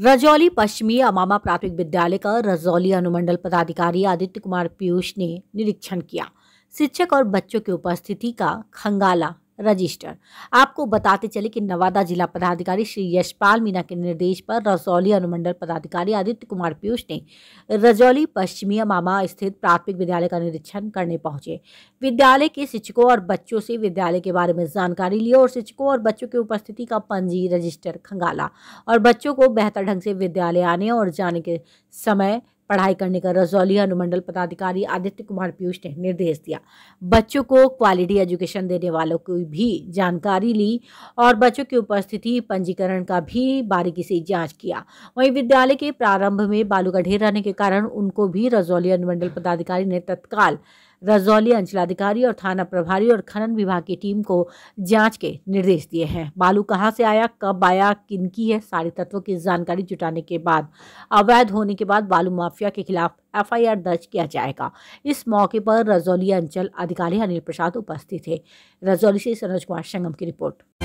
रजौली पश्चिमी अमामा प्राथमिक विद्यालय का रजौली अनुमंडल पदाधिकारी आदित्य कुमार पीयूष ने निरीक्षण किया शिक्षक और बच्चों की उपस्थिति का खंगाला रजिस्टर आपको बताते चले कि नवादा जिला पदाधिकारी श्री यशपाल मीना के निर्देश पर रजौली अनुमंडल पदाधिकारी आदित्य कुमार पीयूष ने रजौली पश्चिमी मामा स्थित प्राथमिक विद्यालय का निरीक्षण करने पहुंचे विद्यालय के शिक्षकों और बच्चों से विद्यालय के बारे में जानकारी ली और शिक्षकों और बच्चों की उपस्थिति का पंजी रजिस्टर खंगाला और बच्चों को बेहतर ढंग से विद्यालय आने और जाने के समय पढ़ाई करने का रजौली अनुमंडल पदाधिकारी आदित्य कुमार पीयूष ने निर्देश दिया बच्चों को क्वालिटी एजुकेशन देने वालों की भी जानकारी ली और बच्चों की उपस्थिति पंजीकरण का भी बारीकी से जांच किया वहीं विद्यालय के प्रारंभ में बालू का ढेर रहने के कारण उनको भी रजौली अनुमंडल पदाधिकारी ने तत्काल रजौली अंचलाधिकारी और थाना प्रभारी और खनन विभाग की टीम को जांच के निर्देश दिए हैं बालू कहाँ से आया कब आया किनकी है सारे तत्वों की जानकारी जुटाने के बाद अवैध होने के बाद बालू माफिया के खिलाफ एफआईआर दर्ज किया जाएगा इस मौके पर रजौली अंचल अधिकारी अनिल प्रसाद उपस्थित थे रजौली से सरोज कुमार संगम की रिपोर्ट